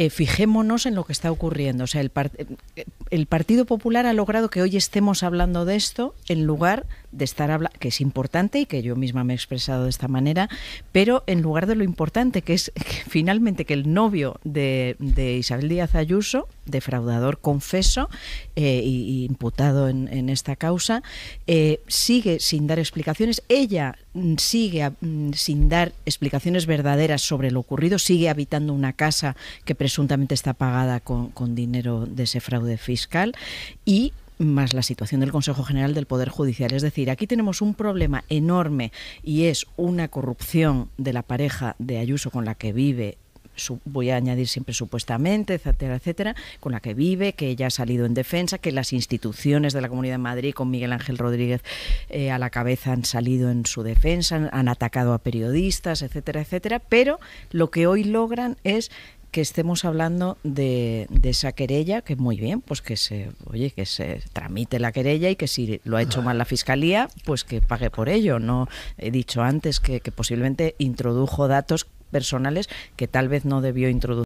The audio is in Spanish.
Eh, fijémonos en lo que está ocurriendo. O sea, el, eh, el Partido Popular ha logrado que hoy estemos hablando de esto en lugar de estar hablando, que es importante y que yo misma me he expresado de esta manera, pero en lugar de lo importante, que es finalmente que el novio de, Isabel Díaz Ayuso, defraudador confeso e imputado en, esta causa, eh, sigue sin dar explicaciones. Ella mm, sigue mm, sin dar explicaciones verdaderas sobre lo ocurrido, sigue habitando una casa que presuntamente está pagada con, con dinero de ese fraude fiscal y más la situación del Consejo General del Poder Judicial. Es decir, aquí tenemos un problema enorme y es una corrupción de la pareja de Ayuso con la que vive voy a añadir siempre supuestamente, etcétera, etcétera, con la que vive, que ella ha salido en defensa, que las instituciones de la Comunidad de Madrid, con Miguel Ángel Rodríguez eh, a la cabeza, han salido en su defensa, han, han atacado a periodistas, etcétera, etcétera, pero lo que hoy logran es que estemos hablando de, esa querella, que muy bien, pues que se, oye, que se tramite la querella y que si lo ha hecho mal la fiscalía, pues que pague por ello. No he dicho antes que, que posiblemente introdujo datos personales que tal vez no debió introducir